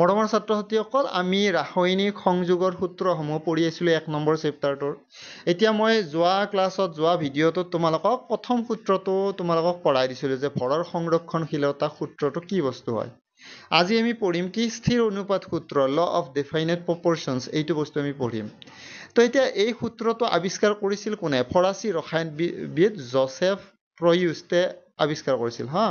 মৰমৰ ছাত্ৰ ছাত্ৰীসকল আমি ৰাসায়নিক সংযোগৰ সূত্ৰসমূহ পঢ়ি আছিলোঁ এক নম্বৰ চেপ্তাৰটোৰ এতিয়া মই যোৱা ক্লাছত যোৱা ভিডিঅ'টোত তোমালোকক প্ৰথম সূত্ৰটো তোমালোকক পঢ়াই দিছিলোঁ যে ভৰৰ সংৰক্ষণশীলতা সূত্ৰটো কি বস্তু হয় আজি আমি পঢ়িম কি স্থিৰ অনুপাত সূত্ৰ ল অফ ডেফাইনেট প্ৰপৰশ্যনছ এইটো বস্তু আমি পঢ়িম তো এতিয়া এই সূত্ৰটো আৱিষ্কাৰ কৰিছিল কোনে ফৰাচী ৰসায়নবিদ জচেফ প্ৰয়ুষ্টে আৱিষ্কাৰ কৰিছিল হা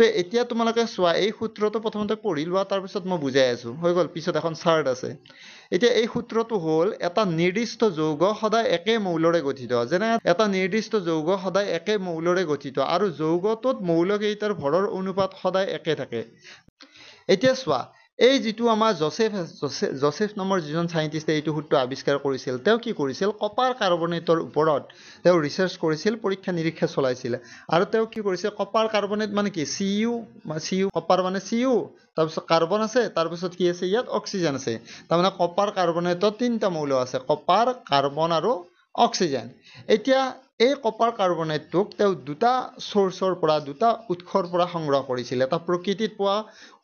তো এতিয়া তোমালোকে চোৱা এই সূত্ৰটো প্ৰথমতে পঢ়ি লোৱা তাৰপিছত মই বুজাই আছোঁ হৈ গ'ল পিছত এখন চাৰ্ট আছে এতিয়া এই সূত্ৰটো হ'ল এটা নিৰ্দিষ্ট যৌগ সদায় একে মৌলৰে গঠিত যেনে এটা নিৰ্দিষ্ট যৌগ সদায় একে মৌলৰে গঠিত আৰু যৌগটোত মৌলকেইটাৰ ভৰৰ অনুপাত সদায় একে থাকে এতিয়া চোৱা এই যিটো আমাৰ জছেফ জছেফ নামৰ যিজন ছাইণ্টিষ্টে এইটো সূত্ৰ আৱিষ্কাৰ কৰিছিল তেওঁ কি কৰিছিল কপাৰ কাৰ্বনেটৰ ওপৰত তেওঁ ৰিচাৰ্চ কৰিছিল পৰীক্ষা নিৰীক্ষা চলাইছিল আৰু তেওঁ কি কৰিছিল কপাৰ কাৰ্বনেট মানে কি C U C U copper মানে চি ইউ তাৰপিছত কাৰ্বন আছে তাৰপিছত কি আছে ইয়াত অক্সিজেন আছে তাৰমানে কপাৰ কাৰ্বনেটত তিনিটা মৌল আছে কপাৰ কাৰ্বন আৰু অক্সিজেন এতিয়া এই কপাৰ কাৰ্বনেটটোক তেওঁ দুটা চ'ৰ্চৰ পৰা দুটা উৎসৰ পৰা সংগ্ৰহ কৰিছিল এটা প্ৰকৃতিত পোৱা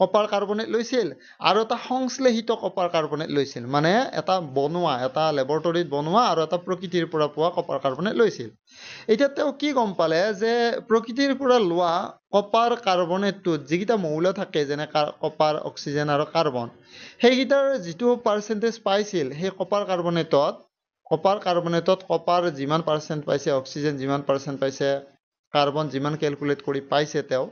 কপাৰ কাৰ্বনেট লৈছিল আৰু এটা সংশ্লেষিত কপাৰ কাৰ্বনেট লৈছিল মানে এটা বনোৱা এটা লেবৰটৰীত বনোৱা আৰু এটা প্ৰকৃতিৰ পৰা পোৱা কপাৰ কাৰ্বনেট লৈছিল এতিয়া তেওঁ কি গম পালে যে প্ৰকৃতিৰ পৰা লোৱা কপাৰ কাৰ্বনেটটোত যিকেইটা মৌল থাকে যেনে কপাৰ অক্সিজেন আৰু কাৰ্বন সেইকেইটাৰ যিটো পাৰ্চেণ্টেজ পাইছিল সেই কপাৰ কাৰ্বনেটত কপাৰ কাৰ্বনেটত কপাৰ যিমান পাৰ্চেণ্ট পাইছে অক্সিজেন যিমান পাৰ্চেণ্ট পাইছে কাৰ্বন যিমান কেলকুলেট কৰি পাইছে তেওঁ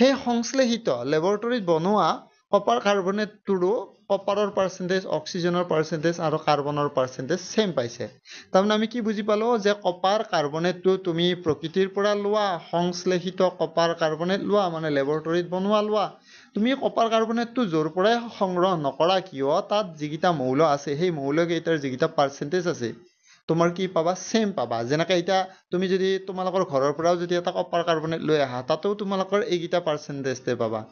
সেই সংশ্লেষিত লেবৰেটৰীত বনোৱা কপাৰ কাৰ্বনেটটোৰো কপাৰৰ পাৰ্চেণ্টেজ অক্সিজেনৰ পাৰ্চেণ্টেজ আৰু কাৰ্বনৰ পাৰ্চেণ্টেজ চেম পাইছে তাৰমানে আমি কি বুজি পালোঁ যে কপাৰ কাৰ্বনেটটো তুমি প্ৰকৃতিৰ পৰা লোৱা সংশ্লেষিত কপাৰ কাৰ্বনেট লোৱা মানে লেবৰেটৰীত বনোৱা লোৱা তুমি কপাৰ কাৰ্বনেটটো য'ৰ পৰাই সংগ্ৰহ নকৰা কিয় তাত যিকেইটা মৌল আছে সেই মৌলকেইটাৰ যিকেইটা পাৰ্চেণ্টেজ আছে তোমাৰ কি পাবা চেম পাবা যেনেকৈ এতিয়া তুমি যদি তোমালোকৰ ঘৰৰ পৰাও যদি এটা কপাৰ কাৰ্বনেট লৈ আহা তাতেও তোমালোকৰ এইকেইটা পাৰ্চেণ্টেজতে পাবা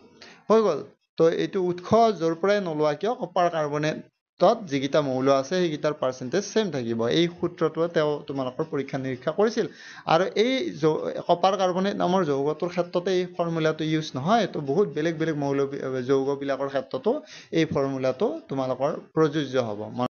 হৈ গ'ল তো এইটো উৎস যৰ পৰাই নোলোৱা কিয় কপাৰ কাৰ্বনেটত যিকেইটা মৌল আছে সেইকেইটাৰ পাৰ্চেণ্টেজ চেম থাকিব এই সূত্ৰটোৱে তেওঁ তোমালোকৰ পৰীক্ষা নিৰীক্ষা কৰিছিল আৰু এই কপাৰ কাৰ্বনেট নামৰ যৌগটোৰ ক্ষেত্ৰতে এই ফৰ্মুলাটো ইউজ নহয় তো বহুত বেলেগ বেলেগ মৌল যৌগবিলাকৰ ক্ষেত্ৰতো এই ফৰ্মুলাটো তোমালোকৰ প্ৰযোজ্য হ'ব